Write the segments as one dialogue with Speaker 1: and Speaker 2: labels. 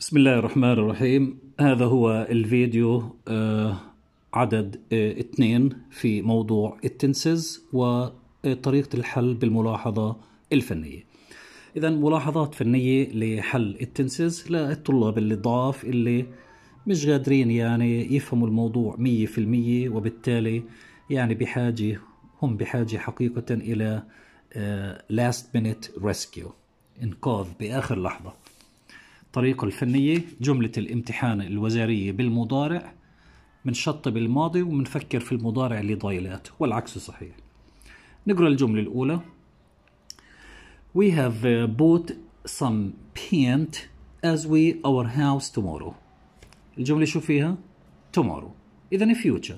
Speaker 1: بسم الله الرحمن الرحيم هذا هو الفيديو آه، عدد آه، اثنين في موضوع التنسز وطريقة الحل بالملاحظة الفنية إذا ملاحظات فنية لحل التنسز للطلاب اللي ضعاف اللي مش قادرين يعني يفهموا الموضوع مية في المية وبالتالي يعني بحاجة هم بحاجة حقيقة إلى آه، last minute rescue إنقاذ بآخر لحظة الطريقة الفنية جملة الامتحان الوزارية بالمضارع منشط بالماضي ومنفكر في المضارع اللي ضايلات والعكس صحيح نقرأ الجملة الأولى We have uh, bought some paint as we our house tomorrow الجملة شو فيها؟ tomorrow إذا future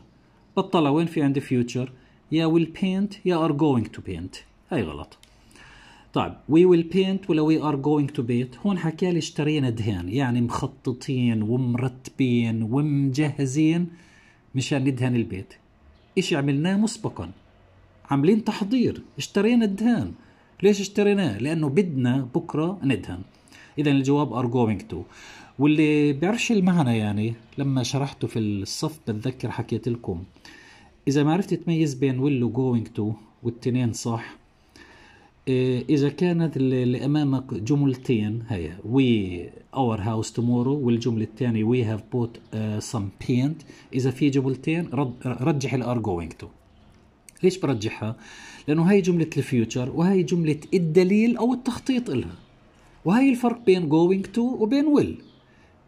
Speaker 1: بطلع وين في عندي future يا will paint يا are going to paint هاي غلط طيب وي ويل بينت ولا وي ار جوينج تو بيت هون حكى لي اشترينا دهان يعني مخططين ومرتبين ومجهزين مشان ندهن البيت ايش عملناه مسبقا عاملين تحضير اشترينا الدهان ليش اشتريناه لانه بدنا بكره ندهن اذا الجواب ار جوينج تو واللي بيعرفش المعنى يعني لما شرحته في الصف بتذكر حكيت لكم اذا ما عرفت تميز بين ويل وجوينج تو والتنين صح إيه، اذا كانت اللي امامك جملتين هي وي اور هاوس تومورو والجمله الثانيه وي هاف بوت سم بينت اذا في جملتين رجح الار جوينج تو ليش برجحها لانه هاي جمله الفيوتشر وهي جمله الدليل او التخطيط لها وهي الفرق بين جوينج تو وبين ويل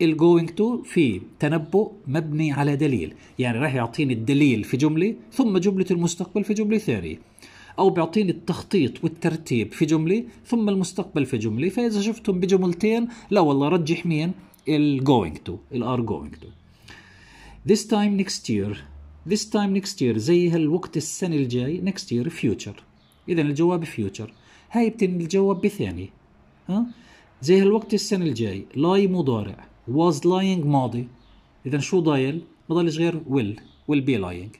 Speaker 1: الجوينج تو في تنبؤ مبني على دليل يعني راح يعطيني الدليل في جمله ثم جمله المستقبل في جمله ثانيه او بيعطيني التخطيط والترتيب في جمله ثم المستقبل في جمله فاذا شفتهم بجملتين لا والله رجح مين ال going to ال are going to this time next year this time next year زي هالوقت السنة الجاي next year future إذا الجواب future هاي بتنجي الجواب بثاني ها زي هالوقت السنة الجاي lie مضارع was lying ماضي إذا شو ضايل؟ ما ضلش غير will will be lying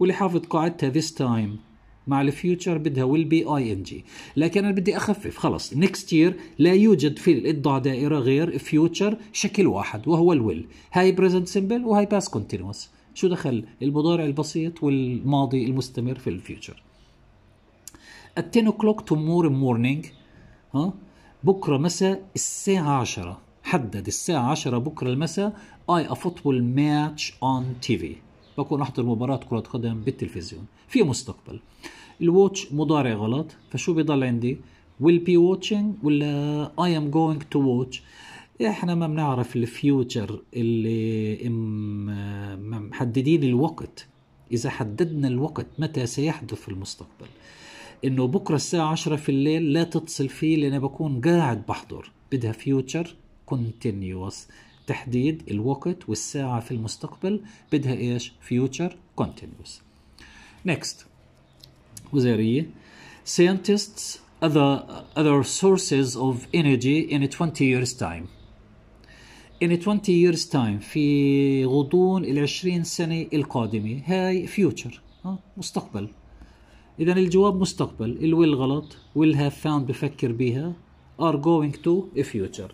Speaker 1: واللي حافظ قاعدتها this time مع الفيوتشر بدها ويل بي اي ان جي لكن انا بدي اخفف خلص نكست يير لا يوجد في الاضاء دائره غير فيوتشر شكل واحد وهو الويل هاي بريزنت سمبل وهاي باس كونتينوس شو دخل المضارع البسيط والماضي المستمر في الفيوتشر ات 10 o'clock tomorrow morning ها بكره مساء الساعه 10 حدد الساعه 10 بكره المساء اي ا فوتبول ماتش اون تي في بكون احضر مباراه كره قدم بالتلفزيون في مستقبل الواتش مضارع غلط فشو بضل عندي will be watching ولا I am going to watch احنا ما بنعرف الفيوتشر اللي محددين الوقت اذا حددنا الوقت متى سيحدث في المستقبل انه بكره الساعه 10 في الليل لا تتصل فيه لاني بكون قاعد بحضر بدها فيوتشر كونتينيوس تحديد الوقت والساعة في المستقبل بدها إيش future continuous next وزارية scientists other, other sources of energy in 20 years time in 20 years time في غضون ال 20 سنة القادمة هاي future مستقبل إذا الجواب مستقبل الويل غلط will have found بفكر بيها are going to a future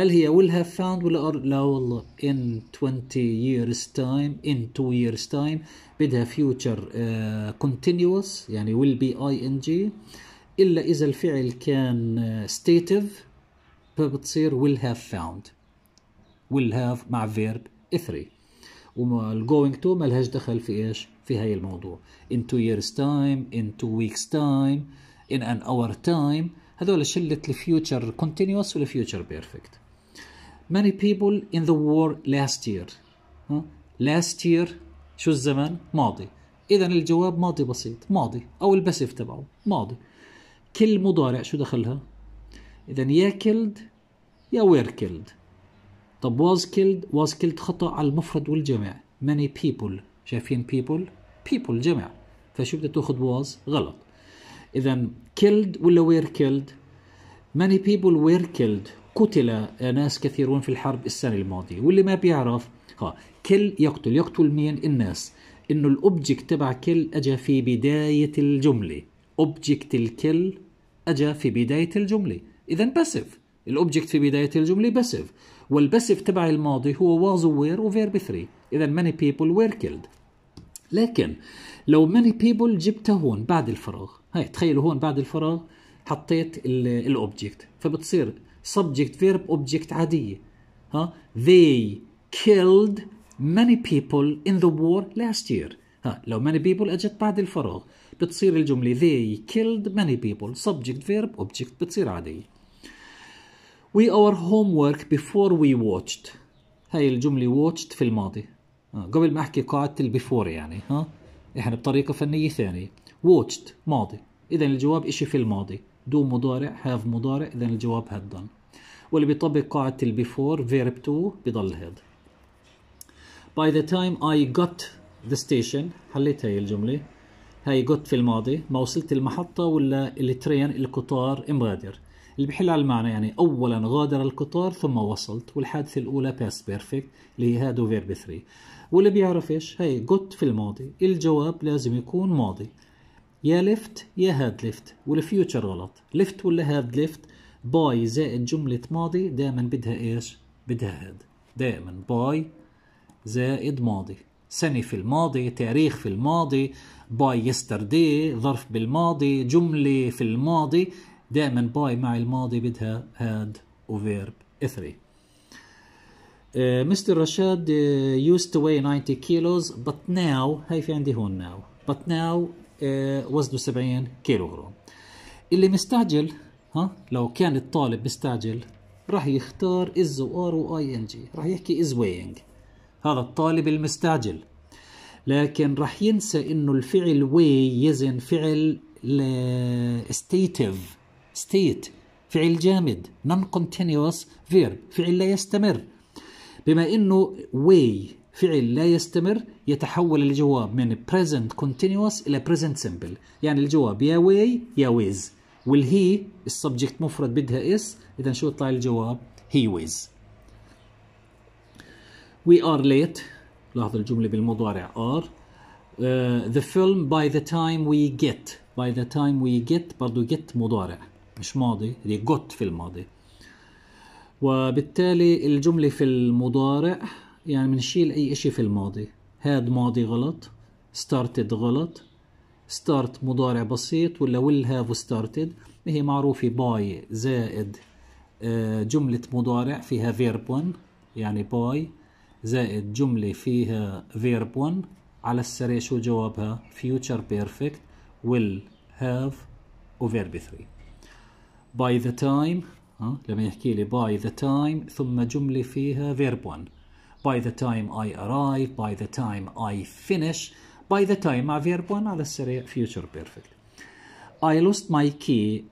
Speaker 1: هل هي will have found ولا are لا والله in 20 years time in 2 years time بدها future uh, continuous يعني will be ing إلا إذا الفعل كان uh, stative فبتصير will have found will have مع verb 3 to ما لهاش دخل في ايش في هاي الموضوع in two years time in two weeks time in an hour time هذول شلة الفيوتشر كونتينيوس والفيوتشر بيرفكت many people in the war last year last year شو الزمن ماضي اذا الجواب ماضي بسيط ماضي او الباسيف تبعه ماضي كل مضارع شو دخلها اذا يا كيلد يا وير كيلد طب was killed was killed خطأ على المفرد والجمع many people شايفين people people جمع فشو بدها تاخذ was غلط اذا killed ولا were killed many people were killed قتل ناس كثيرون في الحرب السنة الماضية واللي ما بيعرف ها كل يقتل يقتل مين الناس انه الاوبجكت تبع كل اجى في بداية الجملة اوبجكت الكل اجى في بداية الجملة اذا باسف الاوبجكت في بداية الجملة باسف والباسف تبع الماضي هو was و وverb 3 اذا many people were killed لكن لو many people جبتها هون بعد الفراغ هاي تخيلوا هون بعد الفراغ حطيت الاوبجكت فبتصير subject verb object عادية ها they killed many people in the war last year ها لو many people اجت بعد الفراغ بتصير الجملة they killed many people subject verb object بتصير عادية we our homework before we watched هاي الجملة watched في الماضي قبل ما احكي قاعدة البيفور يعني ها احنا بطريقة فنية ثانية watched ماضي إذا الجواب شيء في الماضي دو مضارع have مضارع إذا الجواب هاد done واللي بيطبق قاعدة البيفور فيرب 2 بضل هيد by the time I got the station حليت هاي الجملة هاي got في الماضي ما وصلت المحطة ولا الترين القطار مغادر اللي بحل على المعنى يعني أولا غادر القطار ثم وصلت والحادثة الأولى باست بيرفكت اللي هي هادو فيرب 3 واللي بيعرفش هي got في الماضي الجواب لازم يكون ماضي يا ليفت يا هاد ليفت والفيوتشر غلط ليفت ولا هاد ليفت باي زائد جملة ماضي دائما بدها ايش؟ بدها هاد دائما باي زائد ماضي سنة في الماضي تاريخ في الماضي باي يستردي ظرف بالماضي جملة في الماضي دائما باي مع الماضي بدها هاد وفيرب 3 مستر رشاد آه، used to weigh 90 كيلوز but now هاي في عندي هون now but now uh, وزنه 70 كيلو جرام اللي مستعجل لو كان الطالب مستعجل راح يختار از وار واي ان جي راح يحكي از وينج هذا الطالب المستعجل لكن راح ينسى انه الفعل وي يزن فعل ستيتيف ستيت فعل جامد نون كونتينوس فيرب فعل لا يستمر بما انه وي فعل لا يستمر يتحول الجواب من present continuous الى present simple يعني الجواب يا وي يا ويز والهي السبجكت مفرد بدها اس اذا شو طلع الجواب هي ويز وي ار ليت لاحظ الجمله بالمضارع ار ذا فيلم باي ذا تايم وي جيت باي ذا تايم وي جيت برضه جيت مضارع مش ماضي هي جوت في الماضي وبالتالي الجمله في المضارع يعني بنشيل اي اشي في الماضي هاد ماضي غلط started غلط ستارت مضارع بسيط ولا ويل هاف ستارتد هي معروفة باي زائد آه، جملة مضارع فيها فيرب 1 يعني باي زائد جملة فيها فيرب 1 على السريع شو جوابها فيوتشر بيرفكت ويل هاف وفيرب 3 باي ذا تايم ها لما يحكي لي باي ذا تايم ثم جملة فيها فيرب 1 باي ذا تايم اي ارايف باي ذا تايم اي finish By the time مع فيرب 1 على السريع future perfect. I lost my key.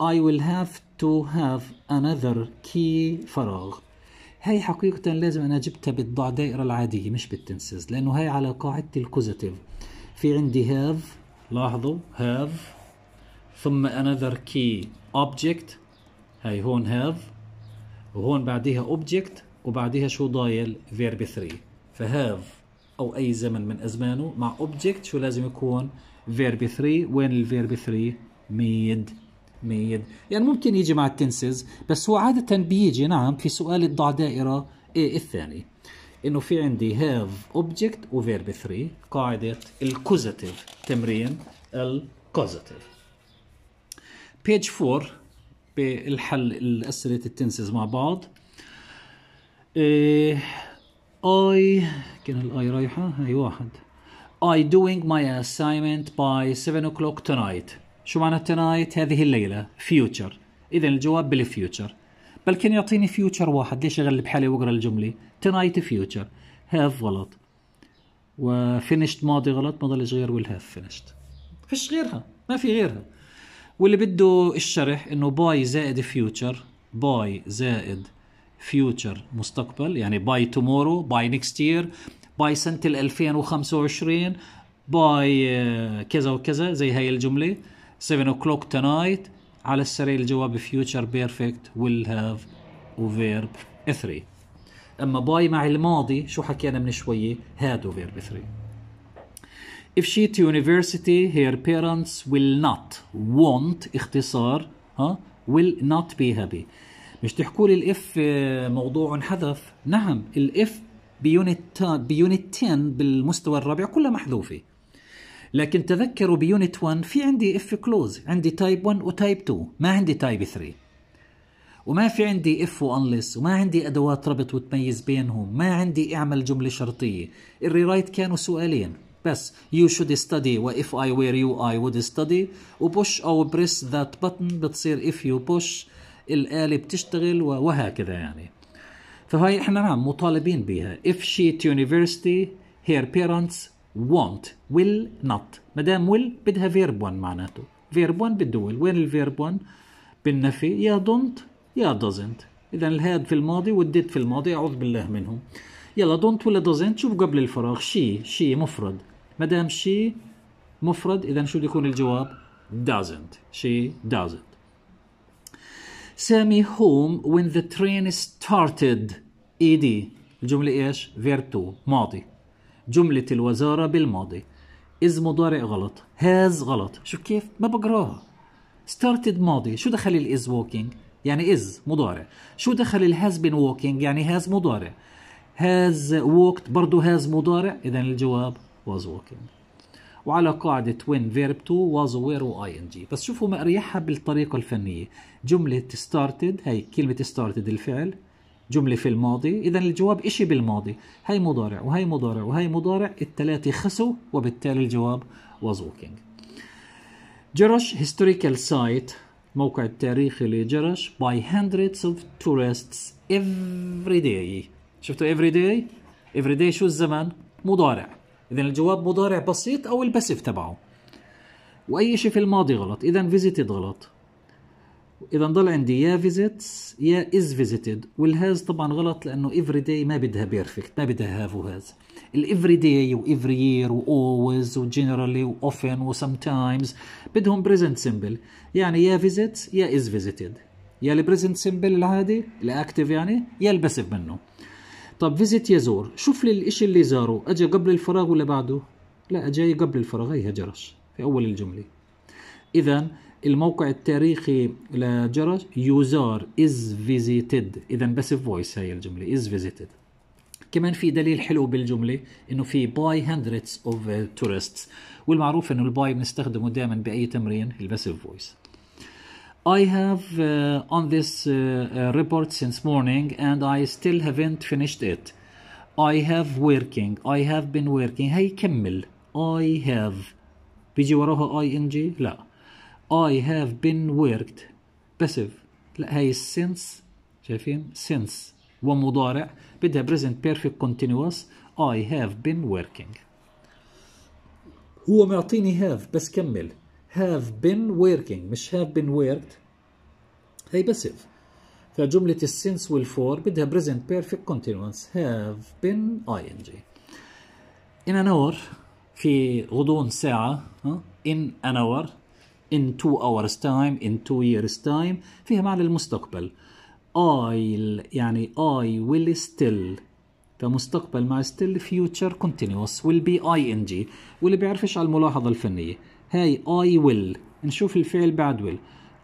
Speaker 1: I will have to have another key فراغ. هاي حقيقة لازم أنا جبتها بالضع دائرة العادية مش بالتنسيز لأنه هاي على قاعدة الكوزاتيف في عندي have لاحظوا have ثم another key object هاي هون have وهون بعديها object وبعديها شو ضايل verb 3 فهاف او اي زمن من ازمانه مع اوبجكت شو لازم يكون فيرب 3 وين الفيرب 3 ميد ميد يعني ممكن يجي مع التنسز بس هو عادة بيجي نعم في سؤال الضع دائرة إيه الثاني انه في عندي هاف اوبجكت وفيرب 3 قاعدة الكوزاتيف تمرين الكوزاتيف بيج 4 بالحل الأسئلة التنسز مع بعض إيه I كان الاي رايحة هي واحد I doing my assignment by 7 o'clock tonight شو معنى tonight هذه الليلة future إذا الجواب بالفيوتشر بل كان يعطيني future واحد ليش أغلب حالي وأقرأ الجملة tonight future have غلط و finished ماضي غلط ما ضلش غير have finished فيش غيرها ما في غيرها واللي بده الشرح انه باي زائد فيوتشر باي زائد future مستقبل يعني by tomorrow باي نكست يير باي سنة 2025 باي آه، كذا وكذا زي هاي الجملة 7 o'clock tonight على السريع الجواب future perfect will have وفيرب 3 اما باي مع الماضي شو حكينا من شويه هاد وفيرب 3 If she to university her parents will not want اختصار ها will not be happy مش تحكوا لي الاف موضوع انحذف نعم الاف بيونت بيونت 10 بالمستوى الرابع كلها محذوفه لكن تذكروا بيونت 1 في عندي اف كلوز عندي تايب 1 وتايب 2 ما عندي تايب 3 وما في عندي اف وانلس وما عندي ادوات ربط وتميز بينهم ما عندي اعمل جمله شرطيه الري رايت كانوا سؤالين بس يو شود ستدي واف اي وير يو اي وود ستدي وبوش أو بريس ذات بتن بتصير اف يو بوش الآلة بتشتغل وهكذا يعني فهي احنا نعم مطالبين بها if she at university her parents want will not ما دام will بدها verb 1 معناته verb 1 بده will وين الفيرب 1 بالنفي يا don't يا doesn't اذا الهاد في الماضي والديد في الماضي اعوذ بالله منهم يلا don't ولا doesn't شوف قبل الفراغ she she مفرد ما دام she مفرد اذا شو بده يكون الجواب doesn't she doesn't سامي وين when the train started دي e الجملة ايش؟ فيرتو ماضي جملة الوزارة بالماضي از مضارع غلط هاز غلط شو كيف ما بقراها started ماضي شو دخل ال ووكينج؟ يعني از مضارع شو دخل ال بين ووكينج؟ يعني هاز مضارع هاز ووكت برضه هاز مضارع إذا الجواب was walking وعلى قاعدة فيرب verb واز وير واي و جي بس شوفوا ما اريحها بالطريقة الفنية جملة ستارتد هي كلمة ستارتد الفعل جملة في الماضي إذا الجواب إشي بالماضي هي مضارع وهي مضارع وهي مضارع الثلاثة خسوا وبالتالي الجواب was walking جرش historical site موقع التاريخي لجرش by hundreds of tourists every day شفتوا every day every day شو الزمن مضارع اذا الجواب مضارع بسيط او الباسيف تبعه واي شيء في الماضي غلط اذا فيزيتد غلط اذا ضل عندي يا فيزيتس يا از فيزيتد والهاز طبعا غلط لانه افري داي ما بدها بيرفكت ما بدها هاف وهاز الافري داي وافري يير واولويز وجنرالي واوفن وسم تايمز بدهم بريزنت سيمبل يعني يا فيزيتس يا از فيزيتد يا البريزنت سيمبل العادي الاكتف يعني يا الباسيف منه طب فيزيت يزور شوف لي الإشي اللي زاره أجا قبل الفراغ ولا بعده لا اجى قبل الفراغ هي إيه، جرش في أول الجملة إذا الموقع التاريخي لجرش يزار از فيزيتد إذا بس فويس هاي الجملة از فيزيتد كمان في دليل حلو بالجملة انه في باي هندرتس اوف تورستس والمعروف انه الباي بنستخدمه دائما باي تمرين الباسيف فويس I have uh, on this uh, uh, report since morning and I still haven't finished it. I have working. I have been working. Hey, كمل. I have. بيجي وراها ing؟ لا. I have been worked. passive. لا هي since شايفين؟ since ومضارع بدها eh? present perfect continuous. I have been working. هو معطيني have بس كمل have been working مش have been worked هي باسيف فجملة السنس والفور بدها present perfect continuous have been ing in an hour في غضون ساعة in an hour in two hours time in two years time فيها معنى المستقبل I'll يعني I will still فمستقبل مع still future continuous will be ing واللي بيعرفش على الملاحظة الفنية هاي I will نشوف الفعل بعد will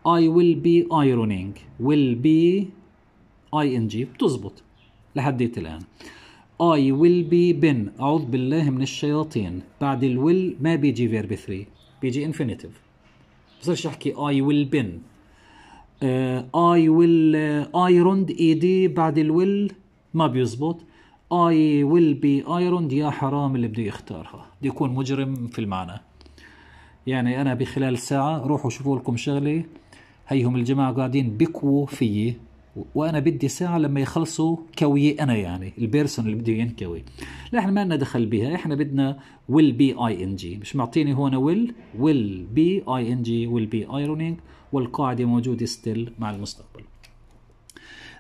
Speaker 1: I will be ironing will be ing بتزبط لحديت الآن I will be been أعوذ بالله من الشياطين بعد ال will ما بيجي فيرب 3 بيجي infinitive بصيرش أحكي I will been uh, آه، I will uh, ironed ED بعد will ما بيزبط I will be ironed يا حرام اللي بده يختارها بده يكون مجرم في المعنى يعني انا بخلال ساعه روحوا شوفوا لكم شغله هيهم الجماعه قاعدين بكوا فيي وانا بدي ساعه لما يخلصوا كوي انا يعني البيرسون اللي بده ينكوي لا احنا ما لنا دخل بها احنا بدنا ويل بي اي ان جي مش معطيني هون ويل ويل بي اي ان جي ويل بي ايرونينج والقاعده موجوده ستيل مع المستقبل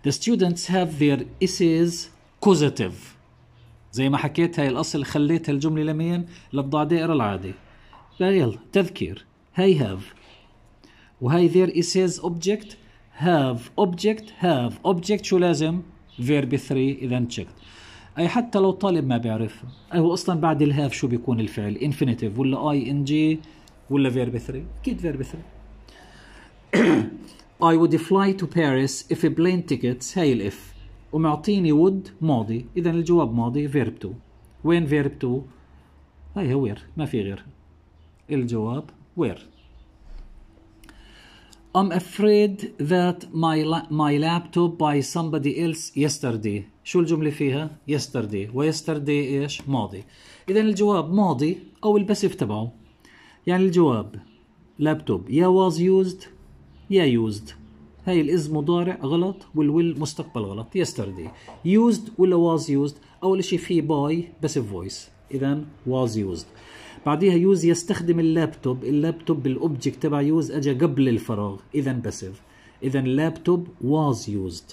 Speaker 1: The students have their essays causative زي ما حكيت هاي الاصل خليتها الجمله لمين؟ للضعدائر العادي يلا تذكير هاي هاف وهاي ذير اسيز اوبجكت هاف اوبجكت هاف اوبجكت شو لازم فيرب 3 اذا تشيكت اي حتى لو طالب ما بيعرف هو اصلا بعد الهاف شو بيكون الفعل انفينيتيف ولا اي ان جي ولا فيرب 3 اكيد فيرب 3 I would fly to Paris if a plane tickets هاي الاف ومعطيني would ماضي اذا الجواب ماضي فيرب 2 وين فيرب 2 هاي هو ما في غيرها الجواب where I'm afraid that my, la my laptop by somebody else yesterday شو الجملة فيها؟ yesterday و yesterday إيش؟ ماضي إذا الجواب ماضي أو الباسيف تبعه يعني الجواب لابتوب يا was used يا used هاي الإز مضارع غلط والويل مستقبل غلط yesterday used ولا was used أول شيء فيه باي بس فويس إذا was used بعديها يوز يستخدم اللابتوب اللابتوب الاوبجكت تبع يوز اجى قبل الفراغ اذا بسيف اذا اللابتوب واز يوزد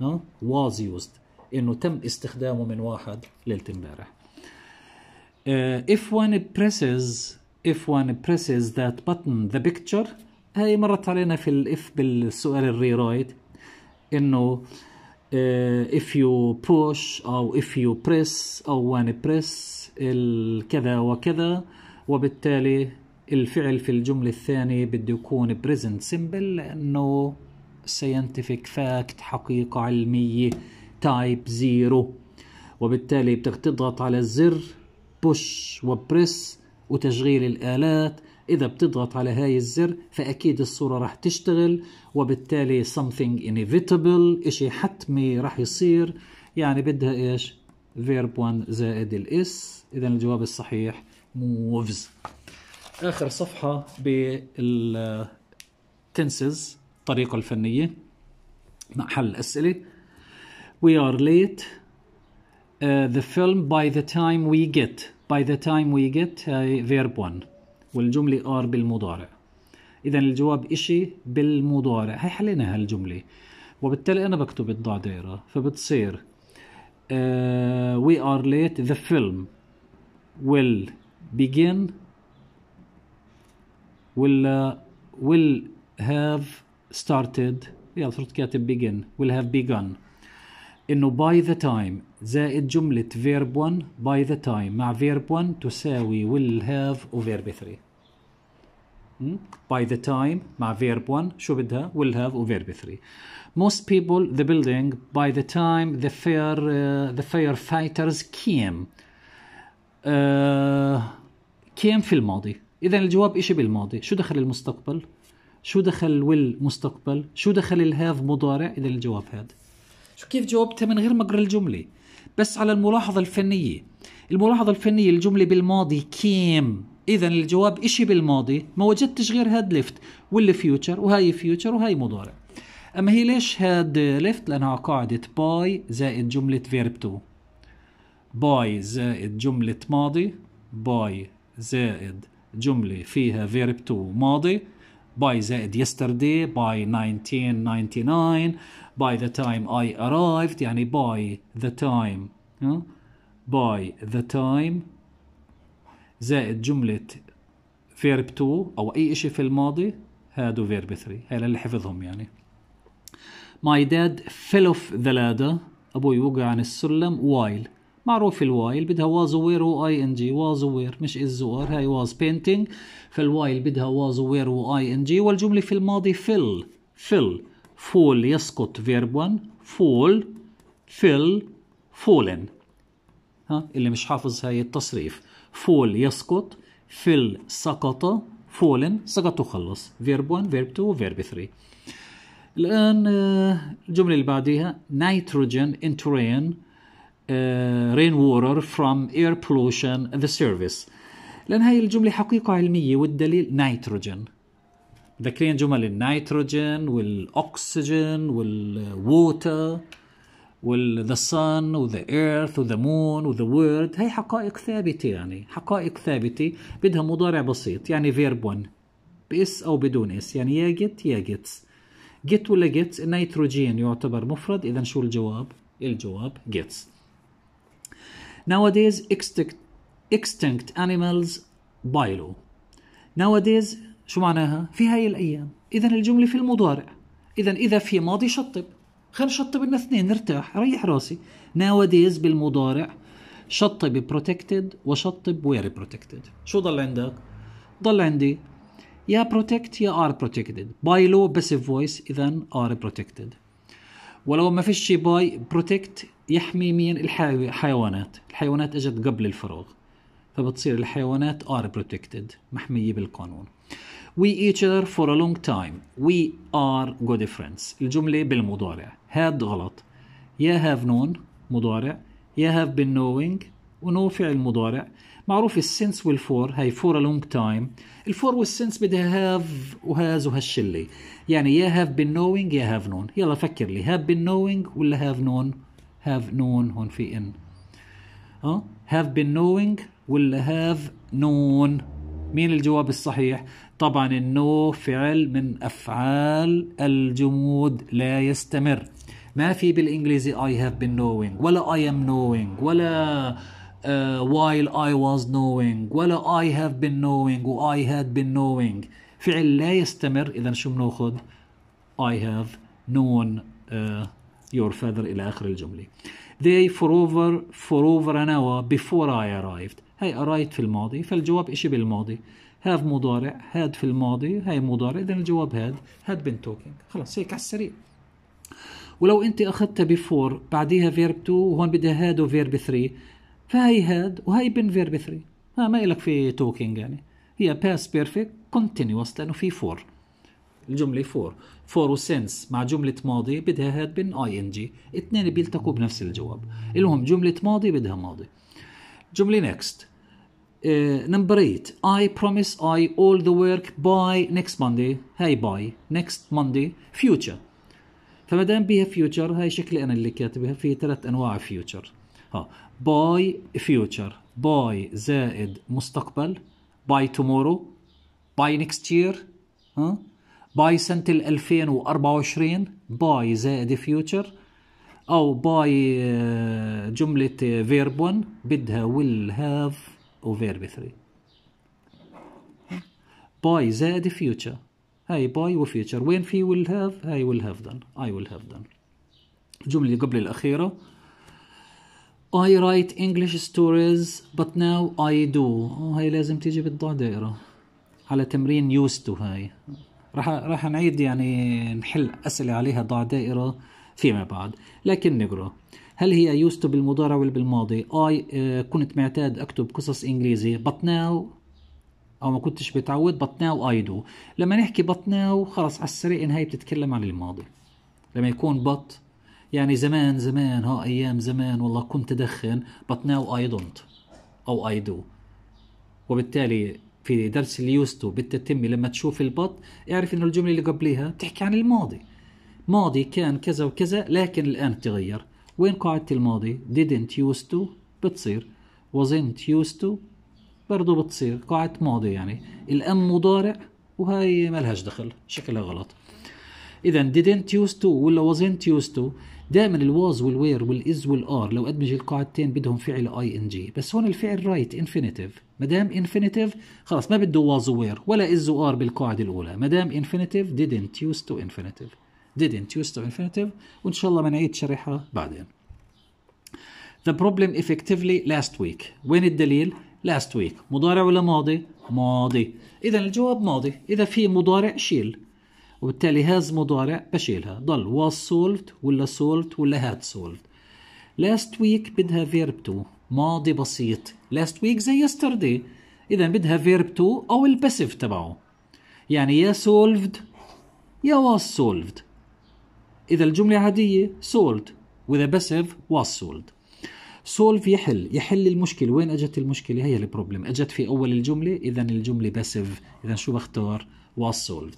Speaker 1: ها واز يوزد انه تم استخدامه من واحد ليله امبارح uh, if one presses if one presses that button the picture هاي مرت علينا في الاف بالسؤال الري رايت انه آه، if you push أو if you press أو when press كذا وكذا وبالتالي الفعل في الجملة الثانية بده يكون present simple لأنه scientific fact حقيقة علمية type zero وبالتالي بتضغط على الزر push وبريس وتشغيل الآلات إذا بتضغط على هاي الزر فأكيد الصورة رح تشتغل وبالتالي something inevitable إشي حتمي رح يصير يعني بدها إيش verb 1 زائد الاس إذا الجواب الصحيح moves آخر صفحة tenses الطريقة الفنية مع حل الأسئلة We are late uh, the film by the time we get by the time we get uh, verb 1 والجملة ار بالمضارع إذا الجواب إشي بالمضارع هي حلينا هالجملة وبالتالي أنا بكتب الضع دائرة فبتصير uh, we are late the film will begin ولا will have started يلا صرت كاتب begin will have begun انه by the time زائد جملة verb 1 by the time مع verb 1 تساوي will have verb 3 Hmm? by the time مع فيرب 1 شو بدها have و وفيرب 3 most people the building by the time the fair uh, the firefighters came uh, came في الماضي اذا الجواب إشي بالماضي شو دخل المستقبل شو دخل will مستقبل شو دخل الهاف مضارع اذا الجواب هذا شو كيف جاوبتها من غير ما اقرا الجمله بس على الملاحظة الفنية الملاحظة الفنية الجملة بالماضي كيم إذا الجواب إشي بالماضي ما وجدتش غير هاد ليفت واللي فيوتشر وهاي فيوتشر وهاي مضارع أما هي ليش هاد ليفت لأنها قاعدة باي زائد جملة فيرب تو باي زائد جملة ماضي باي زائد جملة فيها فيرب تو ماضي باي زائد يسترداي باي 1999 by the time I arrived يعني by the time ها by the time زائد جملة verb to أو أي شيء في الماضي هادو verb 3 هلا اللي حفظهم يعني My dad fell off the ladder أبوي وقع عن السلم while معروف الوايل بدها was where و اي ان جي was where مش is where هاي was painting فالوايل بدها was where و اي ان جي والجملة في الماضي fill fill فول يسقط فيرب 1 فول فيل فولن ها اللي مش حافظ هاي التصريف فول يسقط فيل سقط فولن سقط وخلص فيرب 1 فيرب 2 فيرب 3 الآن آه، الجملة اللي بعديها nitrogen in terrain uh, ووتر from air pollution the service لأن هاي الجملة حقيقة علمية والدليل nitrogen مذكرين جمل النيتروجين والاكسجين والووتر والذا sun وذا earth وذا moon وذا world هي حقائق ثابتة يعني حقائق ثابتة بدها مضارع بسيط يعني فيرب 1 بإس أو بدون إس يعني يا جت يا جتس جت ولا جتس النيتروجين يعتبر مفرد إذا شو الجواب؟ الجواب جتس Nowadays extinct, extinct animals بيلو Nowadays شو معناها؟ في هاي الأيام إذا الجملة في المضارع إذا إذا في ماضي شطب خلينا نشطب لنا اثنين نرتاح ريح راسي nowadays بالمضارع شطب protected وشطب وير protected شو ضل عندك؟ ضل عندي يا بروتكت يا ار بروتكتد باي لو باسيف فويس إذا ار بروتكتد ولو ما فيش باي بروتكت يحمي مين الحيوانات الحيوانات اجت قبل الفراغ فبتصير الحيوانات ار بروتكتد محميه بالقانون We each other for a long time. We are good friends. الجملة بالمضارع. had غلط. يا have known مضارع. يا have been knowing ونو فعل مضارع. معروف السنس والفور هي فور ا لونج تايم الفور والسنس بدها هاف وهاز وهالشله يعني يا هاف بين نوينج يا هاف نون يلا فكر لي هاف بين نوينج ولا هاف نون هاف نون هون في ان اه هاف بين نوينج ولا هاف نون مين الجواب الصحيح طبعا النو فعل من أفعال الجمود لا يستمر ما في بالإنجليزي I have been knowing ولا I am knowing ولا uh, while I was knowing ولا I have been knowing و I had been knowing فعل لا يستمر إذا شو بناخذ I have known uh, your father إلى آخر الجملة they over for over an hour before I arrived هي arrived في الماضي فالجواب إشي بالماضي هاف مضارع هاد في الماضي هاي مضارع إذا الجواب هاد هاد بين توكينج خلص هيك على السريع ولو أنت أخذتها بفور بعديها فيرب 2 وهون بدها هاد وفيرب 3 فهي هاد وهي بين فيرب 3 ما لك في توكينج يعني هي باس بيرفكت كونتينوس لأنه في فور الجملة فور فور وسنس مع جملة ماضي بدها هاد بين اي ان جي اثنين بيلتقوا بنفس الجواب المهم جملة ماضي بدها ماضي جملة نيكست نمبر eh, 8 I promise I all the work by next Monday هاي باي next Monday future فما دام بيها future هاي شكلي انا اللي كاتبها في ثلاث انواع future ها باي فيوتشر باي زائد مستقبل باي تومورو باي نكست يير ها باي سنة 2024 باي زائد فيوتشر أو باي آه، جملة فيرب آه، 1 بدها ويل هاف او فيرب 3 باي زائد فيوتشر هاي باي وفيوتشر وين في ويل هاف هاي ويل هاف دن اي ويل هاف دن الجملة اللي قبل الأخيرة I write English stories but now I do هاي لازم تيجي بالضع دائرة على تمرين used to هاي راح راح نعيد يعني نحل أسئلة عليها ضع دائرة فيما بعد لكن نقرأ هل هي used to بالمضارع ولا بالماضي I آه، كنت معتاد أكتب قصص إنجليزي but now أو ما كنتش بتعود but now I do لما نحكي but now خلص على السريع إن هي بتتكلم عن الماضي لما يكون but يعني زمان زمان ها أيام زمان والله كنت أدخن but now I don't أو I do وبالتالي في درس اليوستو بالتتمي لما تشوف البط اعرف انه الجمله اللي قبليها بتحكي عن الماضي ماضي كان كذا وكذا لكن الان تغير وين قاعدة الماضي didn't used to بتصير wasn't used to برضه بتصير قاعدة ماضي يعني الأم مضارع وهي مالهاش دخل شكلها غلط إذا didn't used to ولا wasn't used to دائما الواز والوير والاز والار لو ادمج القاعدتين بدهم فعل اي ان جي بس هون الفعل رايت انفينيتيف ما دام انفينيتيف خلاص ما بده واز وير ولا از وار بالقاعده الاولى ما دام انفينيتيف didn't used to infinitive didn't use the infinitive وإن شاء الله بنعيد شرحها بعدين The problem effectively last week وين الدليل؟ last week مضارع ولا ماضي؟ ماضي إذا الجواب ماضي إذا في مضارع شيل وبالتالي هاز مضارع بشيلها ضل was solved ولا solved ولا had solved last week بدها verb to ماضي بسيط last week زي yesterday إذا بدها verb 2 أو الباسيف تبعه يعني يا solved يا was solved إذا الجملة عادية سولد وإذا بسيف واز سولد سولف يحل يحل المشكلة وين أجت المشكلة هي البروبلم أجت في أول الجملة إذا الجملة بسيف إذا شو بختار واز سولد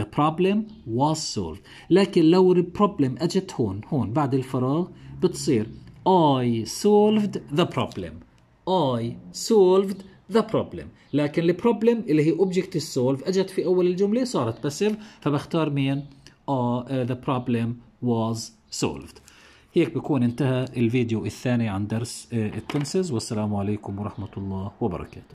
Speaker 1: The problem was solved لكن لو البروبلم أجت هون هون بعد الفراغ بتصير I solved the problem I solved the problem لكن البروبلم اللي هي object solved أجت في أول الجملة صارت بسيف فبختار مين؟ or آه، uh, آه، the problem was solved هيك بكون انتهى الفيديو الثاني عن درس آه، التنسز والسلام عليكم ورحمة الله وبركاته